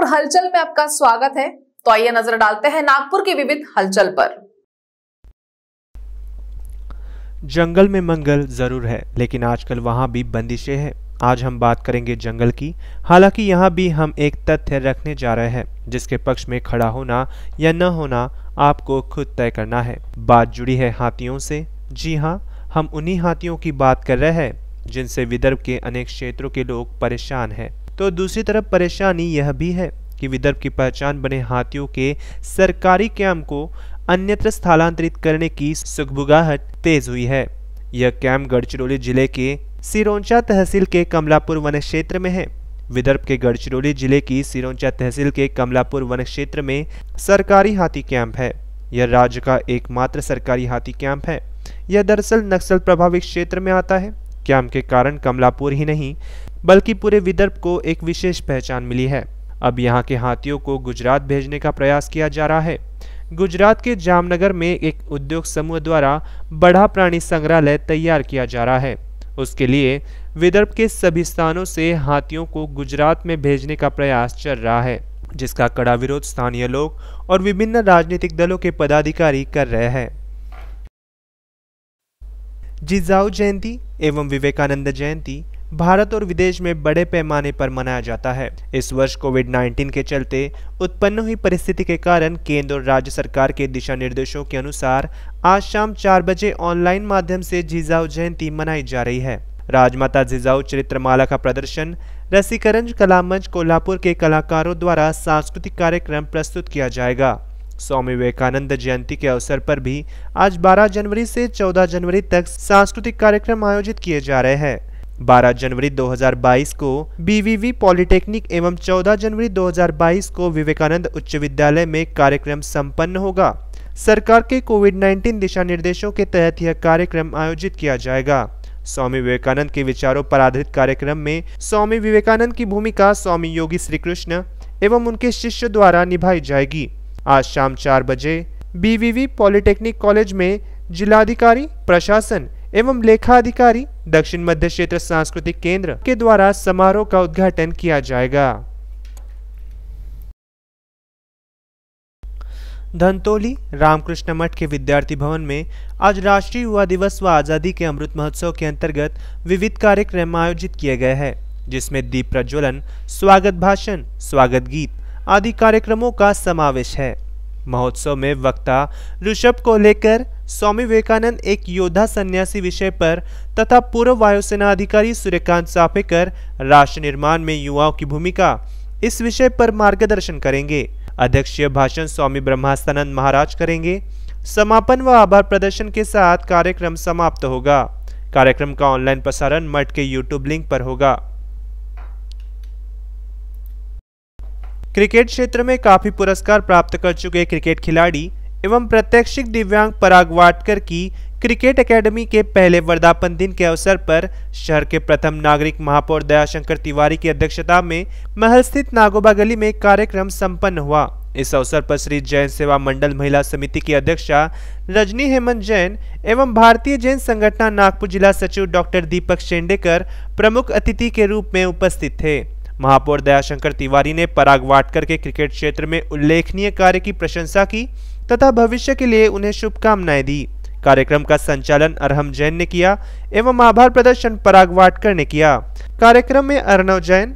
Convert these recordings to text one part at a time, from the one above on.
नागपुर हलचल में आपका स्वागत है तो आइए नजर डालते हैं नागपुर की विविध हलचल पर जंगल में मंगल जरूर है लेकिन आजकल वहां भी बंदिशें हैं आज हम बात करेंगे जंगल की हालांकि यहाँ भी हम एक तथ्य रखने जा रहे हैं जिसके पक्ष में खड़ा होना या न होना आपको खुद तय करना है बात जुड़ी है हाथियों से जी हाँ हम उन्हीं हाथियों की बात कर रहे हैं जिनसे विदर्भ के अनेक क्षेत्रों के लोग परेशान हैं तो दूसरी तरफ परेशानी यह भी है कि विदर्भ की पहचान बने हाथियों के सरकारी कैम्प को अन्यत्र स्थानांतरित करने की सुखबुगाहट तेज हुई है यह कैम्प गढ़चिरौली जिले के सिरोंचा तहसील के कमलापुर वन क्षेत्र में है विदर्भ के गढ़चिरौली जिले की सिरोंचा तहसील के कमलापुर वन क्षेत्र में सरकारी हाथी कैंप है यह राज्य का एकमात्र सरकारी हाथी कैंप है यह दरअसल नक्सल प्रभावित क्षेत्र में आता है कैंप के कारण कमलापुर ही नहीं बल्कि पूरे विदर्भ को एक विशेष पहचान मिली है अब यहाँ के हाथियों को गुजरात भेजने का प्रयास किया जा रहा है गुजरात के जामनगर में एक उद्योग समूह द्वारा बड़ा प्राणी संग्रहालय तैयार किया जा रहा है उसके लिए विदर्भ के सभी स्थानों से हाथियों को गुजरात में भेजने का प्रयास चल रहा है जिसका कड़ा विरोध स्थानीय लोग और विभिन्न राजनीतिक दलों के पदाधिकारी कर रहे हैं जिजाऊ जयंती एवं विवेकानंद जयंती भारत और विदेश में बड़े पैमाने पर मनाया जाता है इस वर्ष कोविड 19 के चलते उत्पन्न हुई परिस्थिति के कारण केंद्र और राज्य सरकार के दिशा निर्देशों के अनुसार आज शाम चार बजे ऑनलाइन माध्यम से जीजाऊ जयंती मनाई जा रही है राजमाता जिजाऊ चरित्रमाला का प्रदर्शन रसीकरण कला मंच कोल्हापुर के कलाकारों द्वारा सांस्कृतिक कार्यक्रम प्रस्तुत किया जाएगा स्वामी विवेकानंद जयंती के अवसर पर भी आज 12 जनवरी से 14 जनवरी तक सांस्कृतिक कार्यक्रम आयोजित किए जा रहे हैं 12 जनवरी 2022 को बीवीवी पॉलिटेक्निक एवं 14 जनवरी 2022 को विवेकानंद उच्च विद्यालय में कार्यक्रम संपन्न होगा सरकार के कोविड 19 दिशा निर्देशों के तहत यह कार्यक्रम आयोजित किया जाएगा स्वामी विवेकानंद के विचारों पर आधारित कार्यक्रम में स्वामी विवेकानंद की भूमिका स्वामी योगी श्री कृष्ण एवं उनके शिष्य द्वारा निभाई जाएगी आज शाम चार बजे बीवीवी पॉलिटेक्निक कॉलेज में जिलाधिकारी प्रशासन एवं लेखा अधिकारी दक्षिण मध्य क्षेत्र सांस्कृतिक केंद्र के द्वारा समारोह का उद्घाटन किया जाएगा धनतोली रामकृष्ण मठ के विद्यार्थी भवन में आज राष्ट्रीय युवा दिवस व आज़ादी के अमृत महोत्सव के अंतर्गत विविध कार्यक्रम आयोजित किए गए हैं जिसमें दीप प्रज्वलन स्वागत भाषण स्वागत गीत आदि कार्यक्रमों का समावेश है महोत्सव में वक्ता ऋषभ को लेकर स्वामी विवेकानंद एक योद्धा सन्यासी विषय पर तथा पूर्व वायुसेना अधिकारी सूर्यकांत सापेकर राष्ट्र निर्माण में युवाओं की भूमिका इस विषय पर मार्गदर्शन करेंगे अध्यक्षीय भाषण स्वामी ब्रह्मास्तानंद महाराज करेंगे समापन व आभार प्रदर्शन के साथ कार्यक्रम समाप्त होगा कार्यक्रम का ऑनलाइन प्रसारण मठ के यूट्यूब लिंक पर होगा क्रिकेट क्षेत्र में काफी पुरस्कार प्राप्त कर चुके क्रिकेट खिलाड़ी एवं प्रत्यक्षिक दिव्यांग पराग वाटकर की क्रिकेट एकेडमी के पहले वर्धापन दिन के अवसर पर शहर के प्रथम नागरिक महापौर दयाशंकर तिवारी की अध्यक्षता में महल स्थित नागोबा गली में कार्यक्रम संपन्न हुआ इस अवसर पर श्री जैन सेवा मंडल महिला समिति की अध्यक्षा रजनी हेमंत जैन एवं भारतीय जैन संगठन नागपुर जिला सचिव डॉक्टर दीपक शेंडेकर प्रमुख अतिथि के रूप में उपस्थित थे महापौर दयाशंकर तिवारी ने पराग वाटकर के क्रिकेट क्षेत्र में उल्लेखनीय कार्य की प्रशंसा की तथा भविष्य के लिए उन्हें शुभकामनाएं दी कार्यक्रम का संचालन अरहम जैन ने किया एवं आभार प्रदर्शन पराग वाटकर ने किया कार्यक्रम में अर्णव जैन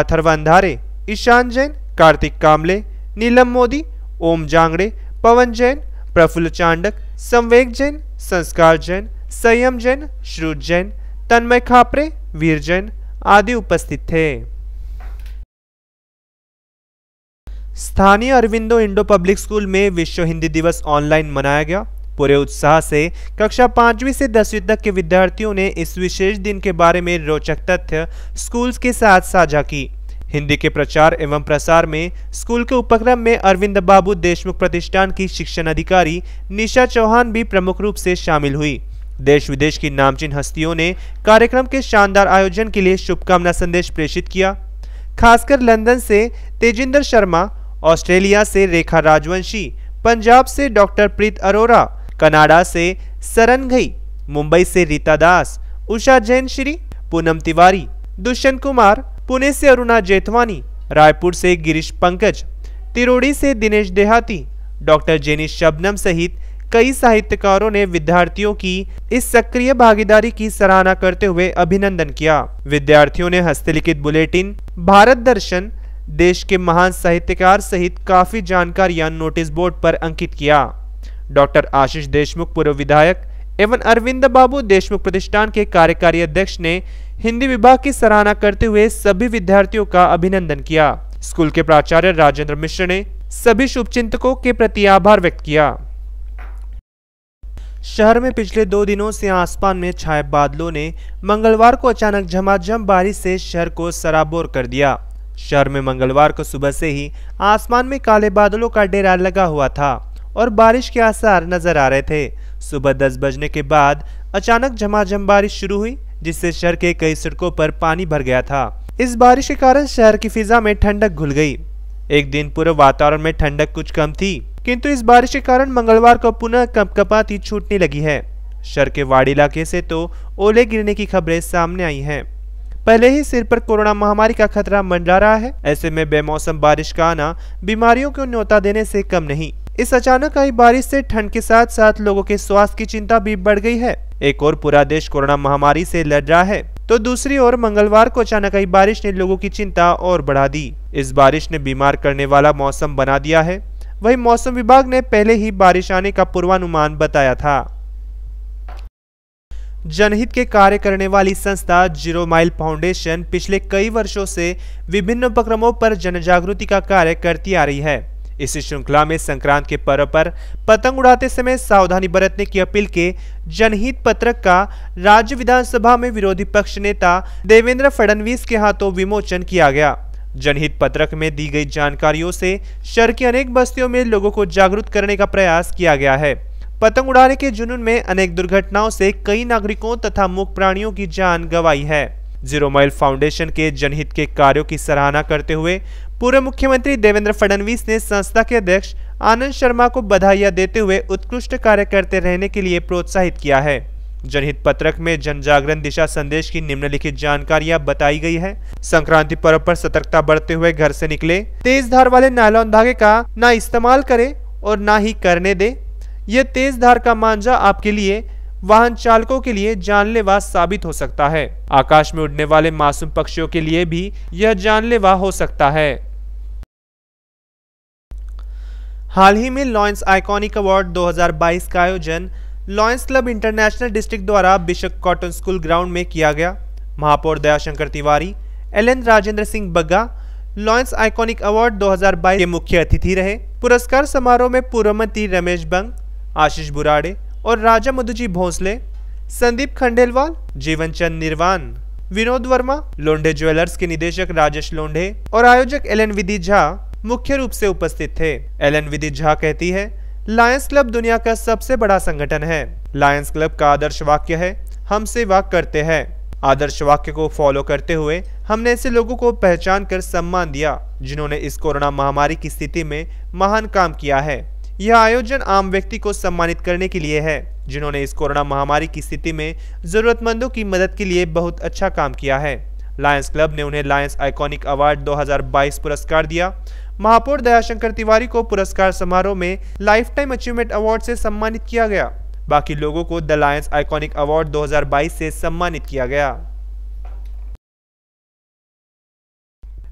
अथर्व अंधारे ईशान जैन कार्तिक कामले नीलम मोदी ओम जांगड़े पवन जैन प्रफुल्ल चांडक संवेक जैन संस्कार जैन संयम जैन श्रुत जैन तन्मय खापरे वीर जैन आदि उपस्थित थे स्थानीय अरविंदो इंडो पब्लिक स्कूल में विश्व हिंदी दिवस ऑनलाइन मनाया गया पूरे उत्साह से कक्षा पांचवी से दसवीं तक के विद्यार्थियों ने इस विशेष दिन के बारे में रोचक तथ्य स्कूल्स के साथ साझा की हिंदी के प्रचार एवं प्रसार में स्कूल के उपक्रम में अरविंद बाबू देशमुख प्रतिष्ठान की शिक्षण अधिकारी निशा चौहान भी प्रमुख रूप से शामिल हुई देश विदेश की नामचीन हस्तियों ने कार्यक्रम के शानदार आयोजन के लिए शुभकामना संदेश प्रेषित किया खासकर लंदन से तेजिंदर शर्मा ऑस्ट्रेलिया से रेखा राजवंशी पंजाब से डॉक्टर प्रीत अरोरा कनाडा से सरन घई मुंबई से रीता दास उषा जैन श्री पूनम तिवारी दुष्यंत कुमार पुणे से अरुणा जेठवानी रायपुर से गिरीश पंकज तिरोड़ी से दिनेश देहाती डॉक्टर जेनी शबनम सहित कई साहित्यकारों ने विद्यार्थियों की इस सक्रिय भागीदारी की सराहना करते हुए अभिनंदन किया विद्यार्थियों ने हस्तलिखित बुलेटिन भारत दर्शन देश के महान साहित्यकार सहित काफ़ी जानकारियां नोटिस बोर्ड पर अंकित किया डॉक्टर आशीष देशमुख पूर्व विधायक एवं अरविंद बाबू देशमुख प्रतिष्ठान के कार्यकारी अध्यक्ष ने हिंदी विभाग की सराहना करते हुए सभी विद्यार्थियों का अभिनंदन किया स्कूल के प्राचार्य राजेंद्र मिश्र ने सभी शुभचिंतकों के प्रति आभार व्यक्त किया शहर में पिछले दो दिनों से आसमान में छाए बादलों ने मंगलवार को अचानक झमाझम बारिश से शहर को सराबोर कर दिया शहर में मंगलवार को सुबह से ही आसमान में काले बादलों का डेरा लगा हुआ था और बारिश के आसार नजर आ रहे थे सुबह दस बजने के बाद अचानक झमाझम बारिश शुरू हुई जिससे शहर के कई सड़कों पर पानी भर गया था इस बारिश के कारण शहर की फिजा में ठंडक घुल गई एक दिन पूरे वातावरण में ठंडक कुछ कम थी किंतु इस बारिश के कारण मंगलवार को पुनः कपकपाती छूटने लगी है शहर के वाड़ी इलाके से तो ओले गिरने की खबरें सामने आई हैं पहले ही सिर पर कोरोना महामारी का खतरा मंडरा रहा है ऐसे में बेमौसम बारिश का आना बीमारियों को न्योता देने से कम नहीं इस अचानक आई बारिश से ठंड के साथ साथ लोगों के स्वास्थ्य की चिंता भी बढ़ गई है एक और पूरा देश कोरोना महामारी से लड़ रहा है तो दूसरी ओर मंगलवार को अचानक आई बारिश ने लोगों की चिंता और बढ़ा दी इस बारिश ने बीमार करने वाला मौसम बना दिया है वही मौसम विभाग ने पहले ही बारिश आने का पूर्वानुमान बताया था जनहित के कार्य करने वाली संस्था जीरो माइल फाउंडेशन पिछले कई वर्षों से विभिन्न उपक्रमों पर जनजागृति का कार्य करती आ रही है इस श्रृंखला में संक्रांत के पर्व पर पतंग उड़ाते समय सावधानी बरतने की अपील के जनहित पत्रक का राज्य विधानसभा में विरोधी पक्ष नेता देवेंद्र फडणवीस के हाथों विमोचन किया गया जनहित पत्रक में दी गई जानकारियों से शहर की अनेक बस्तियों में लोगों को जागरूक करने का प्रयास किया गया है पतंग उड़ाने के जुनून में अनेक दुर्घटनाओं से कई नागरिकों तथा मुख प्राणियों की जान गंवाई है जीरो माइल फाउंडेशन के जनहित के कार्यों की सराहना करते हुए पूर्व मुख्यमंत्री देवेंद्र फडणवीस ने संस्था के अध्यक्ष आनंद शर्मा को बधाइया देते हुए उत्कृष्ट कार्य करते रहने के लिए प्रोत्साहित किया है जनहित पत्रक में जन जागरण दिशा संदेश की निम्नलिखित जानकारियां बताई गई है संक्रांति पर्व पर सतर्कता बढ़ते हुए घर से निकले तेज धार वाले नायलॉन धागे का ना इस्तेमाल करें और ना ही करने दे यह तेज धार का मांझा आपके लिए वाहन चालकों के लिए जानलेवा साबित हो सकता है आकाश में उड़ने वाले मासूम पक्षियों के लिए भी यह जानलेवा हो सकता है हाल ही में लॉयंस आइकॉनिक अवार्ड 2022 का आयोजन लॉयंस क्लब इंटरनेशनल डिस्ट्रिक्ट द्वारा बिशप कॉटन स्कूल ग्राउंड में किया गया महापौर Dayashankar Tiwari L N Rajendra Singh Bagga Lions iconic award 2022 के मुख्य अतिथि रहे पुरस्कार समारोह में पूर्व मंत्री रमेश बंग आशीष बुराड़े और राजा मधुजी भोसले संदीप खंडेलवाल जीवन चंद निर्वाण विनोद वर्मा लोंडे ज्वेलर्स के निदेशक राजेश लोंडे और आयोजक एल एन विधि झा मुख्य रूप से उपस्थित थे एल एन विधि झा कहती है लायंस क्लब दुनिया का सबसे बड़ा संगठन है लायंस क्लब का आदर्श वाक्य है हम सेवा करते हैं आदर्श वाक्य को फॉलो करते हुए हमने ऐसे लोगों को पहचान कर सम्मान दिया जिन्होंने इस कोरोना महामारी की स्थिति में महान काम किया है यह आयोजन आम व्यक्ति को सम्मानित करने के लिए है जिन्होंने इस कोरोना महामारी की स्थिति में ज़रूरतमंदों की मदद के लिए बहुत अच्छा काम किया है लायंस क्लब ने उन्हें लायंस आइकॉनिक अवार्ड 2022 पुरस्कार दिया महापौर दयाशंकर तिवारी को पुरस्कार समारोह में लाइफ टाइम अचीवमेंट अवार्ड से सम्मानित किया गया बाकी लोगों को द लायंस आइकॉनिक अवार्ड 2022 से सम्मानित किया गया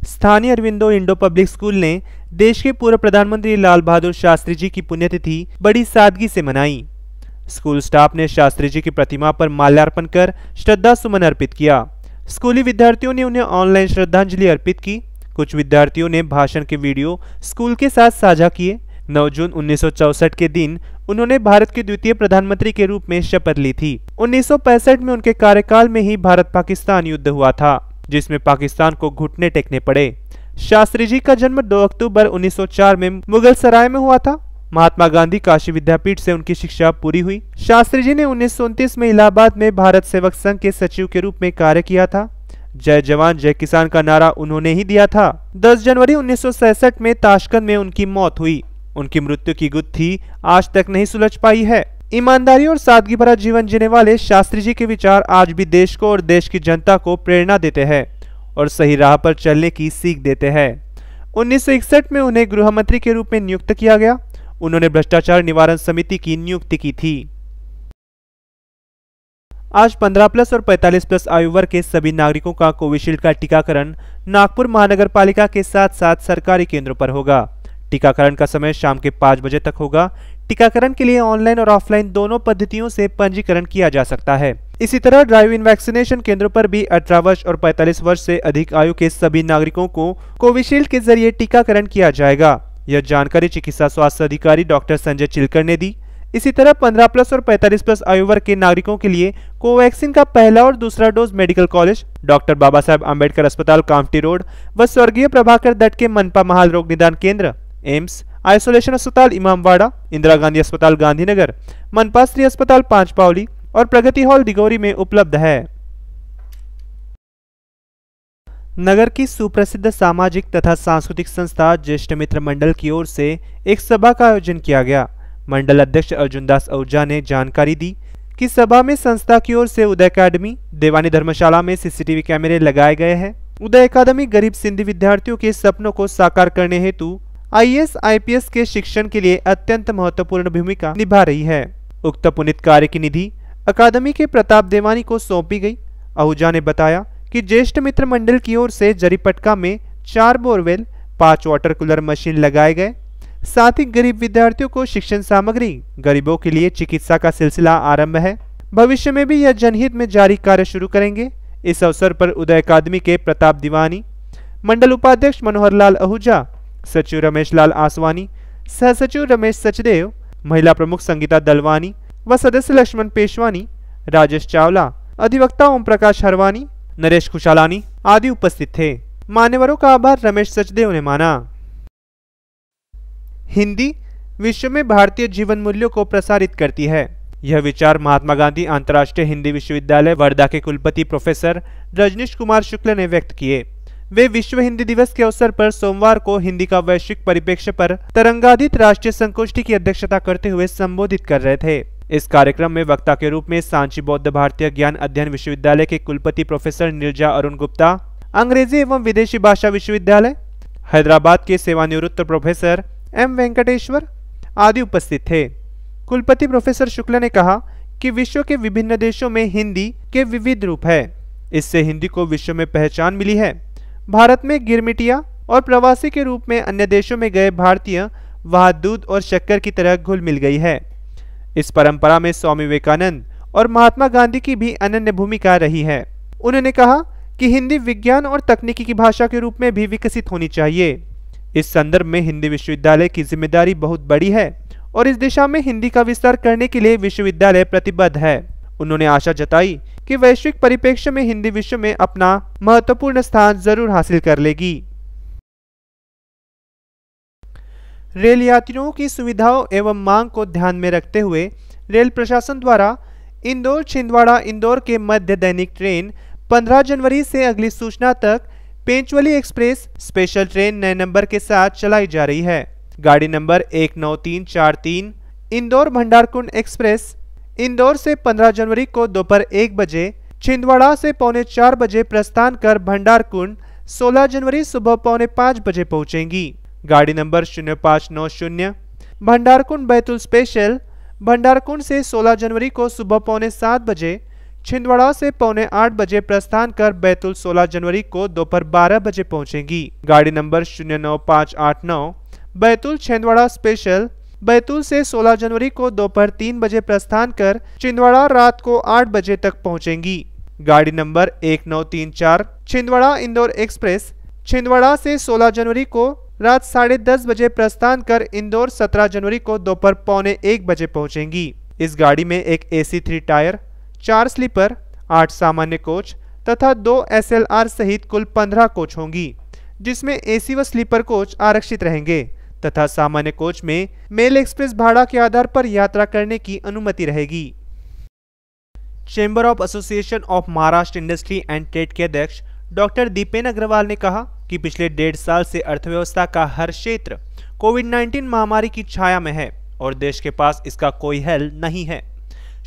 स्थानीय अरविंदो इंडो पब्लिक स्कूल ने देश के पूर्व प्रधानमंत्री लाल बहादुर शास्त्री जी की पुण्यतिथि बड़ी सादगी से मनाई स्कूल स्टाफ ने शास्त्री जी की प्रतिमा पर माल्यार्पण कर श्रद्धा सुमन अर्पित किया स्कूली विद्यार्थियों ने उन्हें ऑनलाइन श्रद्धांजलि अर्पित की कुछ विद्यार्थियों ने भाषण के वीडियो स्कूल के साथ साझा किए 9 जून उन्नीस के दिन उन्होंने भारत के द्वितीय प्रधानमंत्री के रूप में शपथ ली थी उन्नीस में उनके कार्यकाल में ही भारत पाकिस्तान युद्ध हुआ था जिसमें पाकिस्तान को घुटने टेकने पड़े शास्त्री जी का जन्म 2 अक्टूबर 1904 में मुगल सराय में हुआ था महात्मा गांधी काशी विद्यापीठ से उनकी शिक्षा पूरी हुई शास्त्री जी ने उन्नीस में इलाहाबाद में भारत सेवक संघ के सचिव के रूप में कार्य किया था जय जवान जय किसान का नारा उन्होंने ही दिया था 10 जनवरी उन्नीस में ताशकंद में उनकी मौत हुई उनकी मृत्यु की गुत्थी आज तक नहीं सुलझ पाई है ईमानदारी और सादगी भरा जीवन जीने वाले शास्त्री जी के विचार आज भी देश को और देश की जनता को प्रेरणा देते हैं और सही राह पर चलने की सीख देते हैं उन्नीस में उन्हें गृह मंत्री के रूप में नियुक्त किया गया उन्होंने भ्रष्टाचार निवारण समिति की नियुक्ति की थी आज 15 प्लस और 45 प्लस आयु वर्ग के सभी नागरिकों का कोविशील्ड का टीकाकरण नागपुर महानगर पालिका के साथ साथ सरकारी केंद्रों पर होगा टीकाकरण का समय शाम के पाँच बजे तक होगा टीकाकरण के लिए ऑनलाइन और ऑफलाइन दोनों पद्धतियों से पंजीकरण किया जा सकता है इसी तरह ड्राइव इन वैक्सीनेशन केंद्रों पर भी अठारह वर्ष और 45 वर्ष से अधिक आयु के सभी नागरिकों को कोविशील्ड के जरिए टीकाकरण किया जाएगा यह जानकारी चिकित्सा स्वास्थ्य अधिकारी डॉक्टर संजय चिलकर ने दी इसी तरह 15 प्लस और 45 प्लस आयु वर्ग के नागरिकों के लिए कोवैक्सीन का पहला और दूसरा dose medical college doctor Baba Saheb Ambedkar अस्पताल कामटी रोड व स्वर्गीय प्रभाकर दट के मनपा महाल रोग निदान केंद्र एम्स आइसोलेशन अस्पताल इमामवाड़ा इंदिरा गांधी अस्पताल गांधीनगर मनपास्त्री अस्पताल पांचपावली और प्रगति हॉल दिगौरी में उपलब्ध है नगर की सुप्रसिद्ध सामाजिक तथा सांस्कृतिक संस्था ज्येष्ठ मित्र मंडल की ओर से एक सभा का आयोजन किया गया मंडल अध्यक्ष अर्जुन दास आहूजा ने जानकारी दी कि सभा में संस्था की ओर से उदय अकादमी देवानी धर्मशाला में सीसीटीवी कैमरे लगाए गए हैं उदय अकादमी गरीब सिंधी विद्यार्थियों के सपनों को साकार करने हेतु पी एस के शिक्षण के लिए अत्यंत महत्वपूर्ण भूमिका निभा रही है उक्त पुनित कार्य की निधि अकादमी के प्रताप देवानी को सौंपी गई आहूजा ने बताया कि ज्येष्ठ मित्र मंडल की ओर से जरीपटका में चार बोरवेल पांच वाटर कूलर मशीन लगाए गए साथ ही गरीब विद्यार्थियों को शिक्षण सामग्री गरीबों के लिए चिकित्सा का सिलसिला आरंभ है भविष्य में भी यह जनहित में जारी कार्य शुरू करेंगे इस अवसर पर उदय अकादमी के प्रताप दीवानी मंडल उपाध्यक्ष मनोहर लाल आहूजा सचिव रमेश लाल आसवानी सह सचिव रमेश सचदेव महिला प्रमुख संगीता दलवानी व सदस्य लक्ष्मण पेशवानी राजेश चावला अधिवक्ता ओम प्रकाश हरवानी नरेश खुशालानी आदि उपस्थित थे मान्यवरों का आभार रमेश सचदेव ने माना हिंदी विश्व में भारतीय जीवन मूल्यों को प्रसारित करती है यह विचार महात्मा गांधी अंतर्राष्ट्रीय हिंदी विश्वविद्यालय वर्धा के कुलपति प्रोफेसर रजनीश कुमार शुक्ल ने व्यक्त किए वे विश्व हिंदी दिवस के अवसर पर सोमवार को हिंदी का वैश्विक परिप्रेक्ष्य पर तरंगाधित राष्ट्रीय संगोष्ठी की अध्यक्षता करते हुए संबोधित कर रहे थे इस कार्यक्रम में वक्ता के रूप में सांची बौद्ध भारतीय ज्ञान अध्ययन विश्वविद्यालय के कुलपति प्रोफेसर निर्जा अरुण गुप्ता अंग्रेजी एवं विदेशी भाषा विश्वविद्यालय हैदराबाद के सेवानिवृत्त प्रोफेसर एम वेंकटेश्वर आदि उपस्थित थे कुलपति प्रोफेसर शुक्ला ने कहा कि विश्व के विभिन्न देशों में हिंदी के विविध रूप है इससे हिंदी को विश्व में पहचान मिली है भारत में गिरमिटिया और प्रवासी के रूप में अन्य देशों में गए भारतीय वहाँ दूध और शक्कर की तरह घुल मिल गई है इस परंपरा में स्वामी विवेकानंद और महात्मा गांधी की भी अनन्य भूमिका रही है उन्होंने कहा कि हिंदी विज्ञान और तकनीकी की भाषा के रूप में भी विकसित होनी चाहिए इस संदर्भ में हिंदी विश्वविद्यालय की जिम्मेदारी बहुत बड़ी है और इस दिशा में हिंदी का विस्तार करने के लिए विश्वविद्यालय प्रतिबद्ध है उन्होंने आशा जताई कि वैश्विक परिप्रेक्ष्य में हिंदी विश्व में अपना महत्वपूर्ण स्थान जरूर हासिल कर लेगी रेल यात्रियों की सुविधाओं एवं मांग को ध्यान में रखते हुए रेल प्रशासन द्वारा इंदौर छिंदवाड़ा इंदौर के मध्य दैनिक ट्रेन 15 जनवरी से अगली सूचना तक पेंचवली एक्सप्रेस स्पेशल ट्रेन नए नंबर के साथ चलाई जा रही है गाड़ी नंबर एक नौ तीन चार तीन इंदौर भंडारकुंड एक्सप्रेस इंदौर से 15 जनवरी को दोपहर एक बजे छिंदवाड़ा से पौने चार बजे प्रस्थान कर भंडार कुंड सोलह जनवरी सुबह पौने पाँच बजे पहुंचेंगी गाड़ी नंबर शून्य पाँच नौ शून्य भंडारकुंड बैतुल स्पेशल भंडारकुंड से 16 जनवरी को सुबह पौने सात बजे छिंदवाड़ा से पौने आठ बजे प्रस्थान कर बैतुल 16 जनवरी को दोपहर बारह बजे पहुंचेंगी गाड़ी नंबर शून्य नौ पाँच आठ नौ बैतुल छिंदवाड़ा स्पेशल बैतूल से 16 जनवरी को दोपहर तीन बजे प्रस्थान कर छिंदवाड़ा रात को आठ बजे तक पहुंचेंगी गाड़ी नंबर एक नौ तीन चार छिंदवाड़ा इंदौर एक्सप्रेस छिंदवाड़ा से 16 जनवरी को रात साढ़े दस बजे प्रस्थान कर इंदौर 17 जनवरी को दोपहर पौने एक बजे पहुंचेंगी इस गाड़ी में एक ए सी थ्री टायर चार स्लीपर आठ सामान्य कोच तथा दो एस एल आर सहित कुल पंद्रह कोच होंगी जिसमें ए सी व स्लीपर कोच आरक्षित रहेंगे तथा सामान्य कोच में मेल एक्सप्रेस भाड़ा के आधार पर यात्रा करने की अनुमति रहेगी chamber of association of Maharashtra industry and trade के अध्यक्ष डॉक्टर दीपेन अग्रवाल ने कहा कि पिछले डेढ़ साल से अर्थव्यवस्था का हर क्षेत्र कोविड 19 महामारी की छाया में है और देश के पास इसका कोई हल नहीं है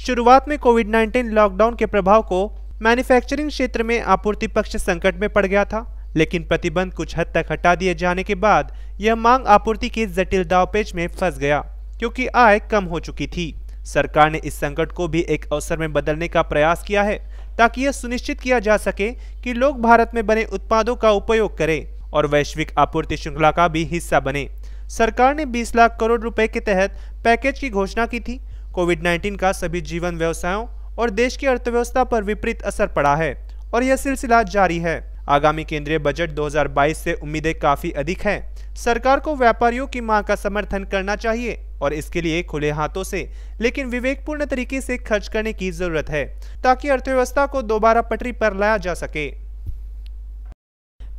शुरुआत में कोविड 19 लॉकडाउन के प्रभाव को मैन्युफैक्चरिंग क्षेत्र में आपूर्ति पक्ष संकट में पड़ गया था लेकिन प्रतिबंध कुछ हद तक हटा दिए जाने के बाद यह मांग आपूर्ति के जटिल दावपेच में फंस गया क्योंकि आय कम हो चुकी थी सरकार ने इस संकट को भी एक अवसर में बदलने का प्रयास किया है ताकि यह सुनिश्चित किया जा सके कि लोग भारत में बने उत्पादों का उपयोग करें और वैश्विक आपूर्ति श्रृंखला का भी हिस्सा बने सरकार ने 20 लाख करोड़ रुपए के तहत पैकेज की घोषणा की थी कोविड 19 का सभी जीवन व्यवसायों और देश की अर्थव्यवस्था पर विपरीत असर पड़ा है और यह सिलसिला जारी है आगामी केंद्रीय बजट 2022 से उम्मीदें काफी अधिक हैं सरकार को व्यापारियों की मांग का समर्थन करना चाहिए और इसके लिए खुले हाथों से लेकिन विवेकपूर्ण तरीके से खर्च करने की जरूरत है ताकि अर्थव्यवस्था को दोबारा पटरी पर लाया जा सके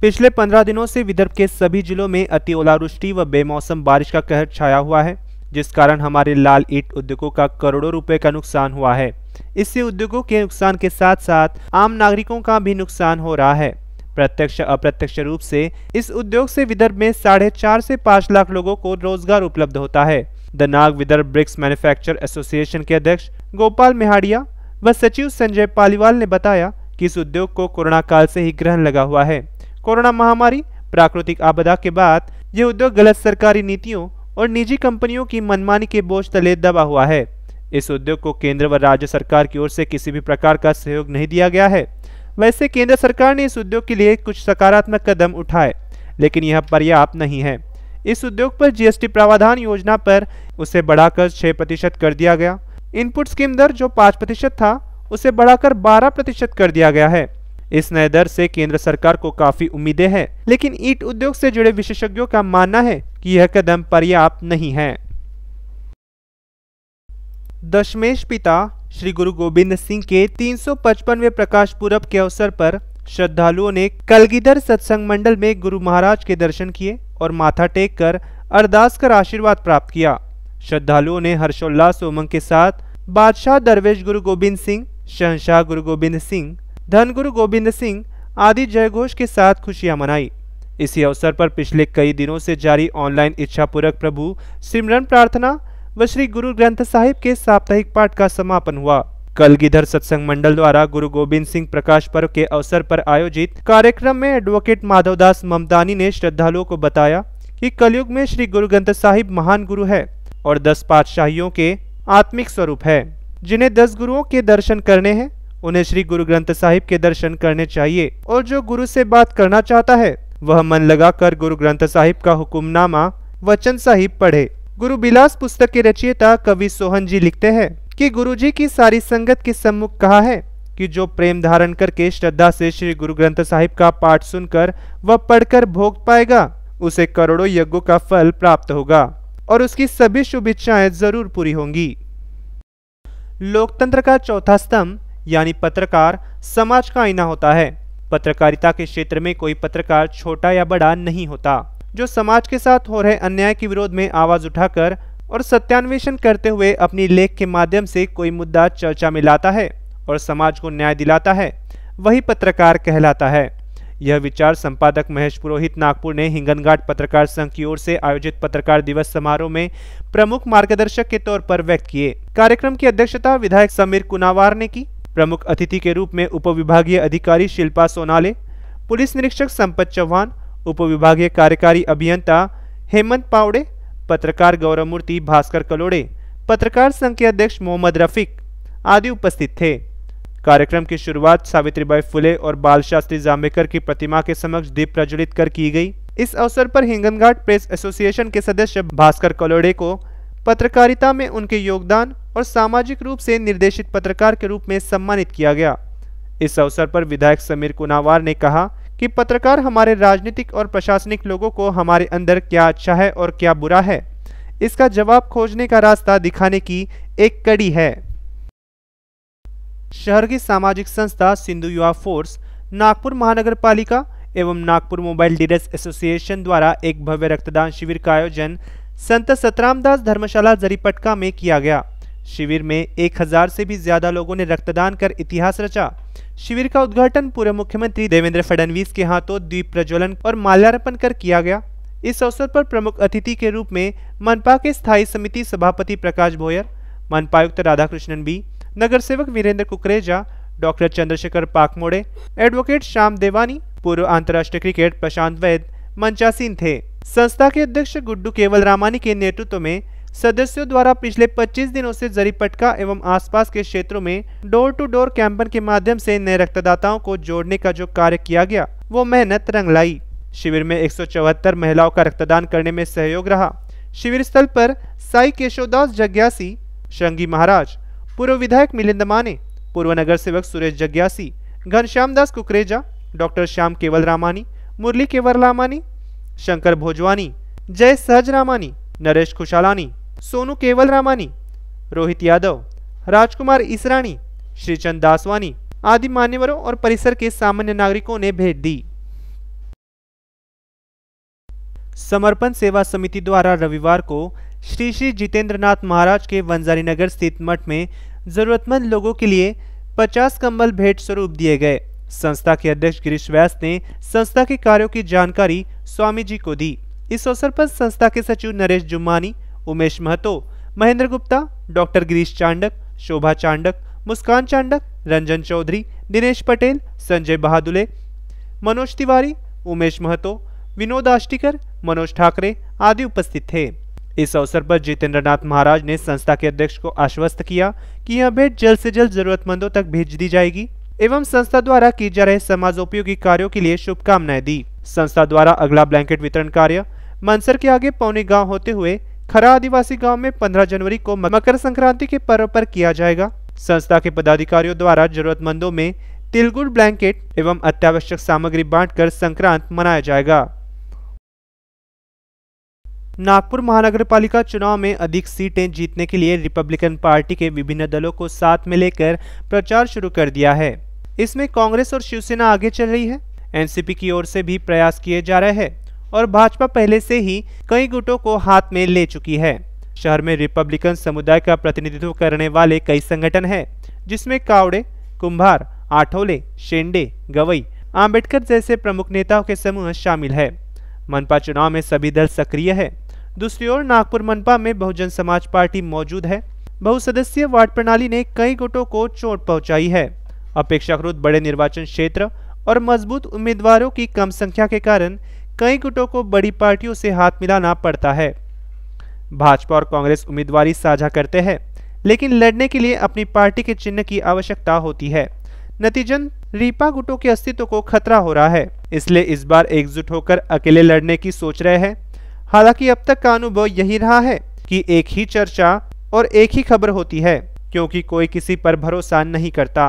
पिछले पंद्रह दिनों से विदर्भ के सभी जिलों में अति ओलावृष्टि व बेमौसम बारिश का कहर छाया हुआ है जिस कारण हमारे लाल ईट उद्योगों का करोड़ों रुपए का नुकसान हुआ है इससे उद्योगों के नुकसान के साथ साथ आम नागरिकों का भी नुकसान हो रहा है प्रत्यक्ष अप्रत्यक्ष रूप से इस उद्योग से विदर्भ में साढ़े चार से पाँच लाख लोगों को रोजगार उपलब्ध होता है the Nag Vidarbha bricks manufacture association के अध्यक्ष गोपाल मेहाड़िया व सचिव संजय पालीवाल ने बताया कि इस उद्योग को कोरोना काल से ही ग्रहण लगा हुआ है कोरोना महामारी प्राकृतिक आपदा के बाद यह उद्योग गलत सरकारी नीतियों और निजी कंपनियों की मनमानी के बोझ तले दबा हुआ है इस उद्योग को केंद्र व राज्य सरकार की ओर से किसी भी प्रकार का सहयोग नहीं दिया गया है वैसे केंद्र सरकार ने इस उद्योग के लिए कुछ सकारात्मक कदम उठाए लेकिन यह पर्याप्त नहीं है इस उद्योग पर जीएसटी प्रावधान योजना पर उसे बढ़ाकर छः प्रतिशत कर दिया गया इनपुट स्कीम दर जो पाँच प्रतिशत था उसे बढ़ाकर बारह प्रतिशत कर दिया गया है इस नए दर से केंद्र सरकार को काफी उम्मीदें हैं लेकिन ईट उद्योग से जुड़े विशेषज्ञों का मानना है कि यह कदम पर्याप्त नहीं है दशमेश पिता श्री गुरु गोविंद सिंह के 355वें प्रकाश पूर्व के अवसर पर श्रद्धालुओं ने कलगीधर सत्संग मंडल में गुरु महाराज के दर्शन किए और माथा टेक कर अरदास कर आशीर्वाद प्राप्त किया श्रद्धालुओं ने हर्षोल्लास उमंग के साथ बादशाह दरवेश गुरु गोविंद सिंह शहनशाह गुरु गोविंद सिंह धन गुरु गोविंद सिंह आदि जयघोष के साथ खुशियां मनाई इसी अवसर पर पिछले कई दिनों से जारी ऑनलाइन इच्छापूर्वक प्रभु सिमरन प्रार्थना व श्री गुरु ग्रंथ साहिब के साप्ताहिक पाठ का समापन हुआ कल गिधर सत्संग मंडल द्वारा गुरु गोविंद सिंह प्रकाश पर्व के अवसर पर आयोजित कार्यक्रम में एडवोकेट माधवदास ममदानी ने श्रद्धालुओं को बताया कि कलयुग में श्री गुरु ग्रंथ साहिब महान गुरु है और दस पातशाहियों के आत्मिक स्वरूप है जिन्हें दस गुरुओं के दर्शन करने हैं उन्हें श्री गुरु ग्रंथ साहिब के दर्शन करने चाहिए और जो गुरु से बात करना चाहता है वह मन लगाकर गुरु ग्रंथ साहिब का हुक्मनामा वचन साहिब पढ़े गुरु बिलास पुस्तक के रचयिता कवि सोहन जी लिखते हैं कि गुरुजी की सारी संगत के सम्मुख कहा है कि जो प्रेम धारण करके श्रद्धा से श्री गुरु ग्रंथ साहिब का पाठ सुनकर व पढ़कर भोग पाएगा उसे करोड़ों यज्ञों का फल प्राप्त होगा और उसकी सभी शुभ इच्छाएं जरूर पूरी होंगी लोकतंत्र का चौथा स्तंभ यानी पत्रकार समाज का आईना होता है पत्रकारिता के क्षेत्र में कोई पत्रकार छोटा या बड़ा नहीं होता जो समाज के साथ हो रहे अन्याय के विरोध में आवाज़ उठाकर और सत्यान्वेषण करते हुए अपनी लेख के माध्यम से कोई मुद्दा चर्चा में लाता है और समाज को न्याय दिलाता है वही पत्रकार कहलाता है यह विचार संपादक महेश पुरोहित नागपुर ने हिंगनघाट पत्रकार संघ की ओर से आयोजित पत्रकार दिवस समारोह में प्रमुख मार्गदर्शक के तौर पर व्यक्त किए कार्यक्रम की अध्यक्षता विधायक समीर कुनावार ने की प्रमुख अतिथि के रूप में उप विभागीय अधिकारी शिल्पा सोनाले पुलिस निरीक्षक संपत चौहान उपविभागीय कार्यकारी अभियंता हेमंत पावड़े पत्रकार गौरव मूर्ति भास्कर कलोड़े पत्रकार संघ के अध्यक्ष मोहम्मद रफीक आदि उपस्थित थे कार्यक्रम की शुरुआत सावित्रीबाई फुले और बाल शास्त्री जाम्बेकर की प्रतिमा के समक्ष दीप प्रज्वलित कर की गई इस अवसर पर हिंगनघाट प्रेस एसोसिएशन के सदस्य भास्कर कलोड़े को पत्रकारिता में उनके योगदान और सामाजिक रूप से निर्देशित पत्रकार के रूप में सम्मानित किया गया इस अवसर पर विधायक समीर कुनावार ने कहा कि पत्रकार हमारे राजनीतिक और प्रशासनिक लोगों को हमारे अंदर क्या अच्छा है और क्या बुरा है इसका जवाब खोजने का रास्ता दिखाने की एक कड़ी है शहर की सामाजिक संस्था सिंधु युवा फोर्स नागपुर महानगर पालिका एवं नागपुर मोबाइल डीलर्स एसोसिएशन द्वारा एक भव्य रक्तदान शिविर का आयोजन संत सतरामदास धर्मशाला जरीपटका में किया गया शिविर में 1000 से भी ज्यादा लोगों ने रक्तदान कर इतिहास रचा शिविर का उद्घाटन पूर्व मुख्यमंत्री देवेंद्र फडणवीस के हाथों द्वीप प्रज्वलन और माल्यार्पण कर किया गया इस अवसर पर प्रमुख अतिथि के रूप में मनपा के स्थायी समिति सभापति प्रकाश भोयर मनपायुक्त राधाकृष्णन बी नगर सेवक वीरेंद्र कुकरेजा डॉक्टर चंद्रशेखर पाकमोड़े एडवोकेट श्याम देवानी पूर्व अंतर्राष्ट्रीय क्रिकेट प्रशांत वैद मंचासीन थे संस्था के अध्यक्ष गुड्डू केवल रामानी के नेतृत्व में सदस्यों द्वारा पिछले 25 दिनों से जरीपटका एवं आसपास के क्षेत्रों में डोर टू डोर कैंपन के माध्यम से नए रक्तदाताओं को जोड़ने का जो कार्य किया गया वो मेहनत रंग लाई शिविर में एक महिलाओं का रक्तदान करने में सहयोग रहा शिविर स्थल पर साई केशवदास जग्यासी शंगी महाराज पूर्व विधायक मिलिंद माने पूर्व नगर सेवक सुरेश जग्यासी घनश्याम दास कुकरेजा डॉक्टर श्याम केवल रामानी मुरली केवल रामानी शंकर भोजवानी जय सहज रामानी नरेश खुशालानी सोनू केवल रामानी रोहित यादव राजकुमार इसरानी श्रीचंद दासवानी आदि मान्यवरों और परिसर के सामान्य नागरिकों ने भेंट दी समर्पण सेवा समिति द्वारा रविवार को श्री श्री जितेंद्रनाथ महाराज के वंजारी नगर स्थित मठ में जरूरतमंद लोगों के लिए 50 कंबल भेंट स्वरूप दिए गए संस्था के अध्यक्ष गिरीश व्यास ने संस्था के कार्यों की जानकारी स्वामी जी को दी इस अवसर पर संस्था के सचिव नरेश जुम्मानी उमेश महतो महेंद्र गुप्ता डॉक्टर गिरीश चांडक शोभा चांडक मुस्कान चांडक रंजन चौधरी दिनेश पटेल संजय बहादुले मनोज तिवारी उमेश महतो विनोद आष्टिकर मनोज ठाकरे आदि उपस्थित थे इस अवसर पर जितेंद्र नाथ महाराज ने संस्था के अध्यक्ष को आश्वस्त किया कि यह भेंट जल्द से जल्द जरूरतमंदों तक भेज दी जाएगी एवं संस्था द्वारा की जा रहे समाजोपयोगी कार्यो के लिए शुभकामनाएं दी संस्था द्वारा अगला ब्लैंकेट वितरण कार्य मनसर के आगे पौने गांव होते हुए खरा आदिवासी गांव में 15 जनवरी को मकर संक्रांति के पर्व पर किया जाएगा संस्था के पदाधिकारियों द्वारा जरूरतमंदों में तिलगुड़ ब्लैंकेट एवं अत्यावश्यक सामग्री बांटकर संक्रांत मनाया जाएगा नागपुर महानगर पालिका चुनाव में अधिक सीटें जीतने के लिए रिपब्लिकन पार्टी के विभिन्न दलों को साथ में लेकर प्रचार शुरू कर दिया है इसमें कांग्रेस और शिवसेना आगे चल रही है एनसीपी की ओर से भी प्रयास किए जा रहे हैं और भाजपा पहले से ही कई गुटों को हाथ में ले चुकी है शहर में रिपब्लिकन समुदाय का प्रतिनिधित्व करने वाले कई संगठन हैं जिसमें कावड़े कुंभार आठोले शेंडे गवई आंबेडकर जैसे प्रमुख नेताओं के समूह शामिल है मनपा चुनाव में सभी दल सक्रिय है दूसरी ओर नागपुर मनपा में बहुजन समाज पार्टी मौजूद है बहुसदस्यीय वार्ड प्रणाली ने कई गुटों को चोट पहुंचाई है अपेक्षाकृत बड़े निर्वाचन क्षेत्र और मजबूत उम्मीदवारों की कम संख्या के कारण कई गुटों को बड़ी पार्टियों से हाथ मिलाना पड़ता है भाजपा और कांग्रेस उम्मीदवारी साझा करते हैं लेकिन लड़ने के लिए अपनी पार्टी के चिन्ह की आवश्यकता होती है नतीजन रीपा गुटों के अस्तित्व को खतरा हो रहा है इसलिए इस बार एकजुट होकर अकेले लड़ने की सोच रहे हैं हालांकि अब तक का अनुभव यही रहा है कि एक ही चर्चा और एक ही खबर होती है क्योंकि कोई किसी पर भरोसा नहीं करता